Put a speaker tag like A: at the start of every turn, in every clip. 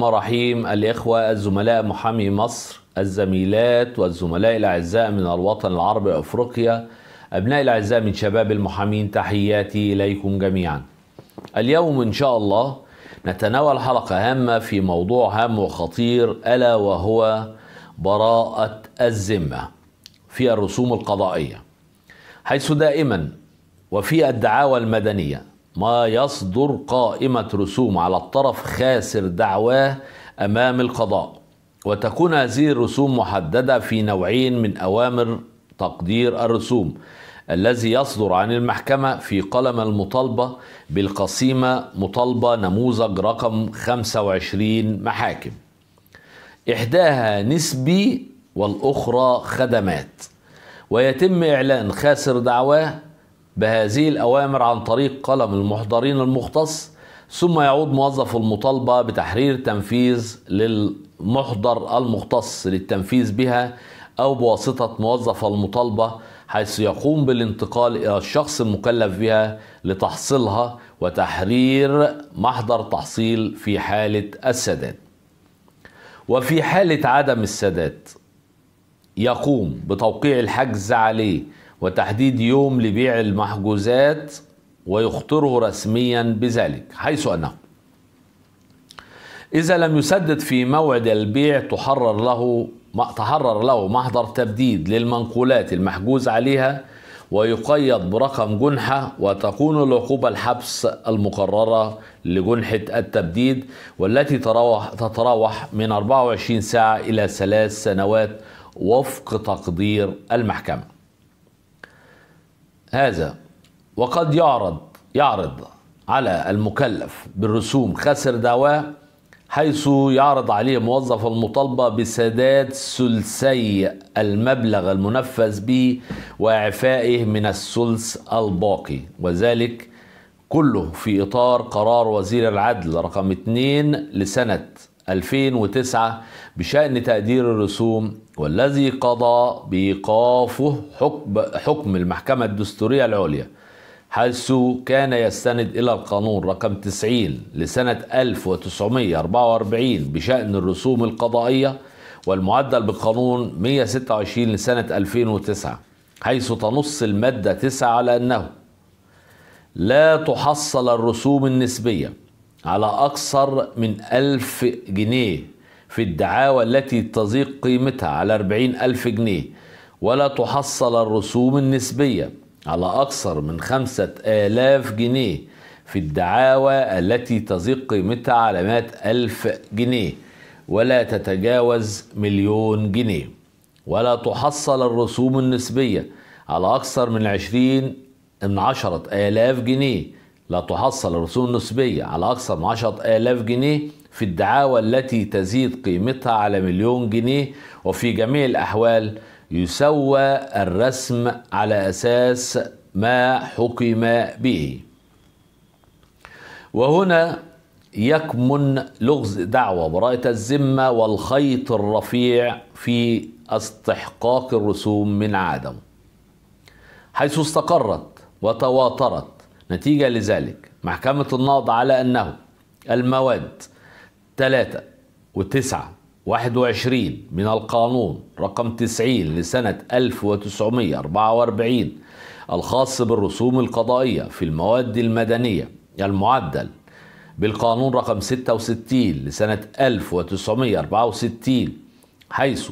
A: الرحمن الرحيم الإخوة الزملاء محامي مصر الزميلات والزملاء الأعزاء من الوطن العربي أفريقيا أبناء الأعزاء من شباب المحامين تحياتي إليكم جميعا اليوم إن شاء الله نتناول حلقة هامة في موضوع هام وخطير ألا وهو براءة الذمة في الرسوم القضائية حيث دائما وفي الدعاوى المدنية ما يصدر قائمة رسوم على الطرف خاسر دعواه أمام القضاء وتكون هذه الرسوم محددة في نوعين من أوامر تقدير الرسوم الذي يصدر عن المحكمة في قلم المطالبة بالقسيمة مطالبة نموذج رقم 25 محاكم إحداها نسبي والأخرى خدمات ويتم إعلان خاسر دعواه بهذه الأوامر عن طريق قلم المحضرين المختص ثم يعود موظف المطالبة بتحرير تنفيذ للمحضر المختص للتنفيذ بها أو بواسطة موظف المطالبة حيث يقوم بالانتقال إلى الشخص المكلف بها لتحصيلها وتحرير محضر تحصيل في حالة السداد وفي حالة عدم السداد يقوم بتوقيع الحجز عليه وتحديد يوم لبيع المحجوزات ويخطره رسميا بذلك حيث أنه إذا لم يسدد في موعد البيع تحرر له تحرر له محضر تبديد للمنقولات المحجوز عليها ويقيد برقم جنحة وتكون العقوبة الحبس المقررة لجنحة التبديد والتي تتراوح, تتراوح من 24 ساعة إلى ثلاث سنوات وفق تقدير المحكمة هذا وقد يعرض يعرض على المكلف بالرسوم خسر دعواه حيث يعرض عليه موظف المطالبة بسداد ثلثي المبلغ المنفذ به وإعفائه من الثلث الباقي وذلك كله في إطار قرار وزير العدل رقم 2 لسنة 2009 بشأن تقدير الرسوم والذي قضى بإيقافه حكم, حكم المحكمة الدستورية العليا حيث كان يستند إلى القانون رقم 90 لسنة 1944 بشأن الرسوم القضائية والمعدل بقانون 126 لسنة 2009 حيث تنص المادة 9 على أنه لا تحصل الرسوم النسبية على أكثر من ألف جنيه في الدعاوى التي تزيق قيمتها على أربعين ألف جنيه ولا تحصل الرسوم النسبية على أكثر من خمسة آلاف جنيه في الدعاوى التي تزيق قيمتها على 100 ألف جنيه ولا تتجاوز مليون جنيه ولا تحصل الرسوم النسبية على أكثر من عشرين من عشرة آلاف جنيه لا تحصل الرسوم النسبية على أكثر من 10000 جنيه في الدعاوى التي تزيد قيمتها على مليون جنيه وفي جميع الأحوال يسوى الرسم على أساس ما حكم به وهنا يكمن لغز دعوة براءة الذمة والخيط الرفيع في استحقاق الرسوم من عدم حيث استقرت وتواترت نتيجة لذلك محكمة النقض على أنه المواد 3 و9 21 من القانون رقم 90 لسنة 1944 الخاص بالرسوم القضائية في المواد المدنية المعدل بالقانون رقم 66 لسنة 1964 حيث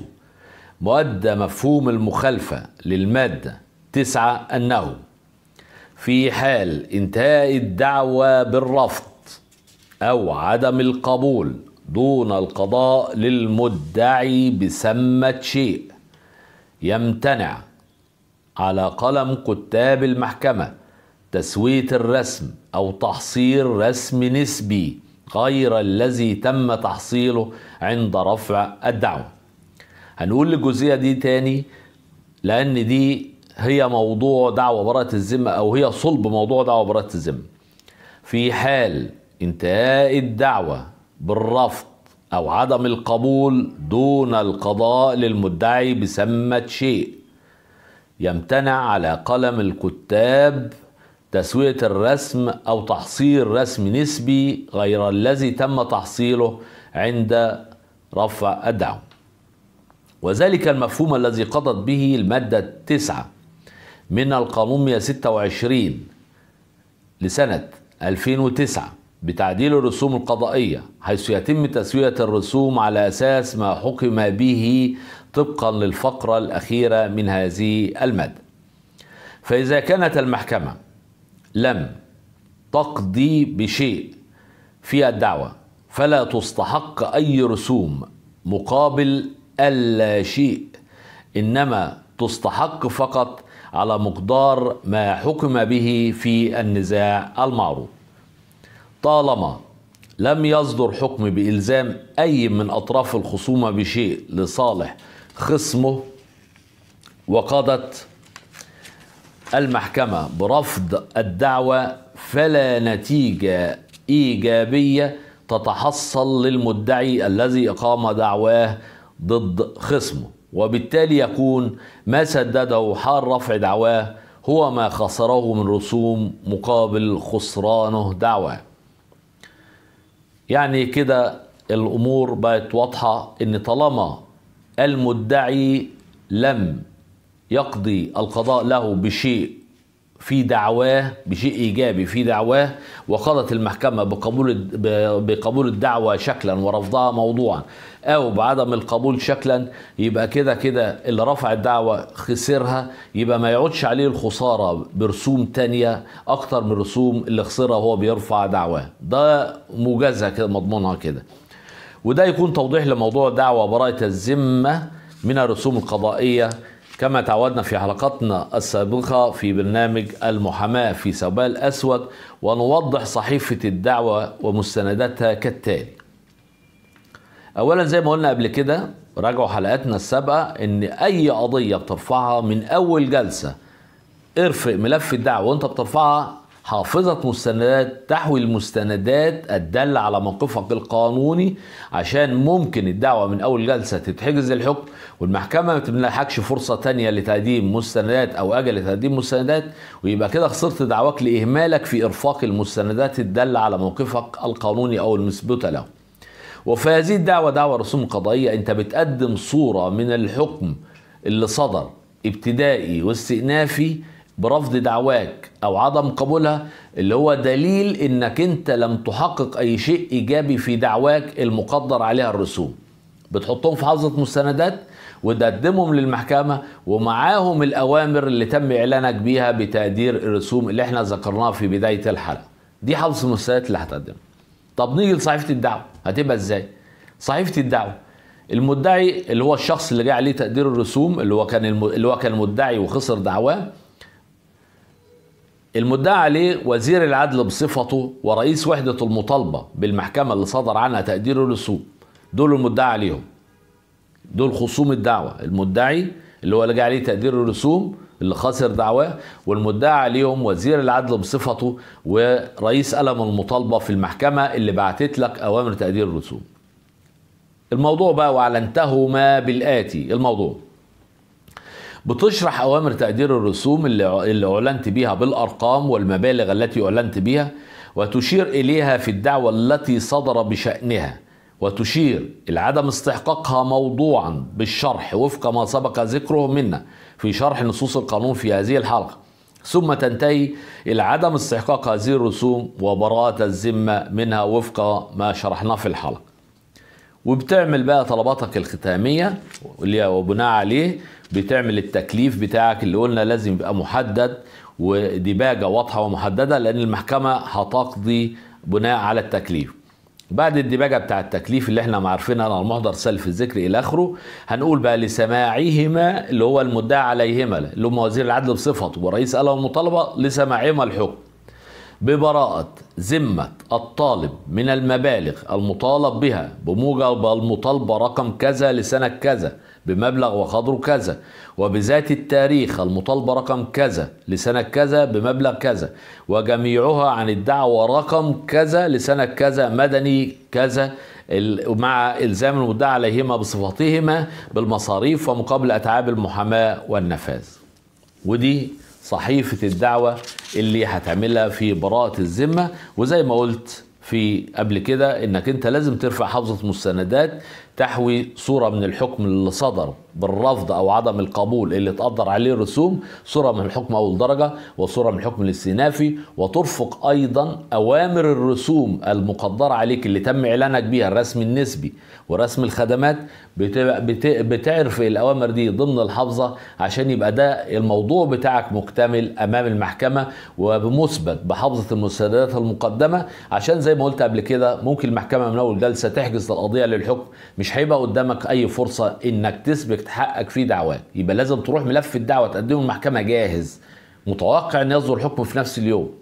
A: مؤدى مفهوم المخالفة للمادة 9 أنه في حال انتهاء الدعوى بالرفض أو عدم القبول دون القضاء للمدعي بسمة شيء يمتنع على قلم كتاب المحكمة تسوية الرسم أو تحصيل رسم نسبي غير الذي تم تحصيله عند رفع الدعوة هنقول الجزئية دي تاني لأن دي هي موضوع دعوة براءة الذمة أو هي صلب موضوع دعوة براءة الذمة في حال انتهاء الدعوة بالرفض أو عدم القبول دون القضاء للمدعي بسمة شيء يمتنع على قلم الكتاب تسوية الرسم أو تحصيل رسم نسبي غير الذي تم تحصيله عند رفع الدعوة وذلك المفهوم الذي قضت به المادة التسعة من القانون 126 لسنة 2009 بتعديل الرسوم القضائية حيث يتم تسوية الرسوم على أساس ما حكم به طبقا للفقرة الأخيرة من هذه المادة فإذا كانت المحكمة لم تقضي بشيء في الدعوة فلا تستحق أي رسوم مقابل ألا شيء إنما تستحق فقط على مقدار ما حكم به في النزاع المعروض طالما لم يصدر حكم بإلزام أي من أطراف الخصومة بشيء لصالح خصمه وقضت المحكمة برفض الدعوة فلا نتيجة إيجابية تتحصل للمدعي الذي أقام دعواه ضد خصمه وبالتالي يكون ما سدده حال رفع دعواه هو ما خسره من رسوم مقابل خسرانه دعوة يعني كده الأمور بقت واضحة إن طالما المدعي لم يقضي القضاء له بشيء في دعواه بشيء ايجابي في دعواه وقضت المحكمه بقبول بقبول الدعوه شكلا ورفضها موضوعا او بعدم القبول شكلا يبقى كده كده اللي رفع الدعوه خسرها يبقى ما يعودش عليه الخساره برسوم تانية اكتر من رسوم اللي خسرها وهو بيرفع دعواه ده موجزها كده مضمونها كده وده يكون توضيح لموضوع دعوه براءه الذمه من الرسوم القضائيه كما تعودنا في حلقتنا السابقة في برنامج المحاماة في سبال الأسود ونوضح صحيفة الدعوة ومستنداتها كالتالي أولا زي ما قلنا قبل كده راجعوا حلقاتنا السابقة إن أي قضية بترفعها من أول جلسة ارفق ملف الدعوة وانت بترفعها حافظة مستندات تحوي المستندات الدالة على موقفك القانوني عشان ممكن الدعوة من أول جلسة تتحجز الحكم والمحكمة ما تمنحكش فرصة تانية لتقديم مستندات أو أجل لتقديم مستندات ويبقى كده خسرت دعواك لإهمالك في إرفاق المستندات الدالة على موقفك القانوني أو المثبتة له وفي هذه الدعوة دعوة رسوم قضائية أنت بتقدم صورة من الحكم اللي صدر ابتدائي واستئنافي برفض دعواك او عدم قبولها اللي هو دليل انك انت لم تحقق اي شيء ايجابي في دعواك المقدر عليها الرسوم بتحطهم في حافظه مستندات وتقدمهم للمحكمه ومعاهم الاوامر اللي تم اعلانك بيها بتقدير الرسوم اللي احنا ذكرناها في بدايه الحلقه دي حافظه المستندات اللي هتقدمها طب نيجي لصحيفه الدعوه هتبقى ازاي صحيفه الدعوه المدعي اللي هو الشخص اللي جه عليه تقدير الرسوم اللي هو كان الم... اللي هو كان مدعي وخسر دعواه المدعى عليه وزير العدل بصفته ورئيس وحدة المطالبة بالمحكمة اللي صدر عنها تقدير الرسوم دول المدعى عليهم دول خصوم الدعوة المدعي اللي هو اللي عليه تقدير الرسوم اللي خسر دعواه والمدعى عليهم وزير العدل بصفته ورئيس قلم المطالبة في المحكمة اللي بعتت لك أوامر تقدير الرسوم الموضوع بقى وعلى بالآتي الموضوع بتشرح أوامر تقدير الرسوم اللي أعلنت بها بالأرقام والمبالغ التي أعلنت بها وتشير إليها في الدعوة التي صدر بشأنها وتشير إلى عدم استحقاقها موضوعا بالشرح وفق ما سبق ذكره منا في شرح نصوص القانون في هذه الحلقة ثم تنتهي إلى عدم استحقاق هذه الرسوم وبراءة الذمة منها وفق ما شرحناه في الحلقة وبتعمل بقى طلباتك الختاميه اللي وبناء عليه بتعمل التكليف بتاعك اللي قلنا لازم يبقى محدد ودباجه واضحه ومحدده لان المحكمه هتقضي بناء على التكليف بعد الدباجه بتاع التكليف اللي احنا عارفينها على المحضر سلف الذكر الى اخره هنقول بقى لسماعهما اللي هو المدعى عليهما اللي هم وزير العدل بصفته ورئيس اله المطالبه لسماعهما الحكم ببراءة ذمة الطالب من المبالغ المطالب بها بموجب المطالبة رقم كذا لسنة كذا بمبلغ وقدره كذا وبذات التاريخ المطالبة رقم كذا لسنة كذا بمبلغ كذا وجميعها عن الدعوة رقم كذا لسنة كذا مدني كذا مع إلزام المدعى عليهما بصفاتهما بالمصاريف ومقابل أتعاب المحاماة والنفاذ ودي صحيفة الدعوة اللي هتعملها في براءة الذمة وزي ما قلت في قبل كده انك انت لازم ترفع حافظة مستندات تحوي صورة من الحكم اللي صدر بالرفض أو عدم القبول اللي تقدر عليه الرسوم صورة من الحكم أول درجة وصورة من الحكم الاستئنافي وترفق أيضا أوامر الرسوم المقدرة عليك اللي تم إعلانك بيها الرسم النسبي ورسم الخدمات بتعرف الأوامر دي ضمن الحافظة عشان يبقى ده الموضوع بتاعك مكتمل أمام المحكمة وبمثبت بحافظة المستندات المقدمة عشان زي ما قلت قبل كده ممكن المحكمة من أول جلسة تحجز القضية للحكم مش مش هيبقى قدامك اي فرصه انك تثبت حقك في دعواك يبقى لازم تروح ملف الدعوه تقدمه المحكمه جاهز متوقع ان يصدر الحكم في نفس اليوم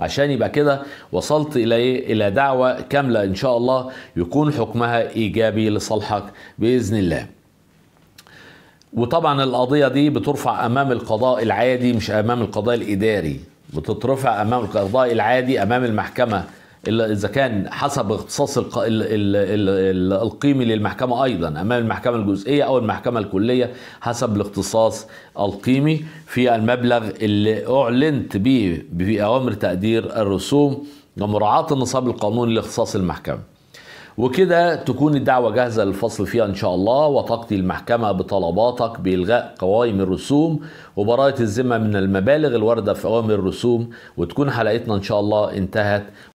A: عشان يبقى كده وصلت الى ايه الى دعوه كامله ان شاء الله يكون حكمها ايجابي لصالحك باذن الله وطبعا القضيه دي بترفع امام القضاء العادي مش امام القضاء الاداري بتترفع امام القضاء العادي امام المحكمه اذا كان حسب اختصاص القيمي للمحكمه ايضا امام المحكمه الجزئيه او المحكمه الكليه حسب الاختصاص القيمي في المبلغ اللي اعلنت به باوامر تقدير الرسوم ومراعاه النصاب القانوني لاختصاص المحكمه. وكده تكون الدعوة جاهزة للفصل فيها إن شاء الله وتقضي المحكمة بطلباتك بإلغاء قوائم الرسوم وبراءة الذمة من المبالغ الواردة في أوامر الرسوم وتكون حلقتنا إن شاء الله انتهت